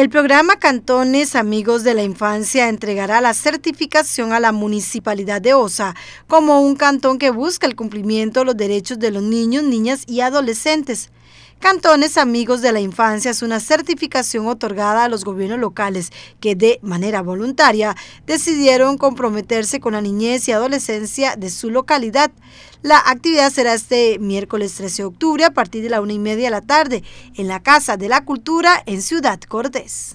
El programa Cantones Amigos de la Infancia entregará la certificación a la Municipalidad de Osa como un cantón que busca el cumplimiento de los derechos de los niños, niñas y adolescentes. Cantones Amigos de la Infancia es una certificación otorgada a los gobiernos locales que de manera voluntaria decidieron comprometerse con la niñez y adolescencia de su localidad. La actividad será este miércoles 13 de octubre a partir de la una y media de la tarde en la Casa de la Cultura en Ciudad Cortés.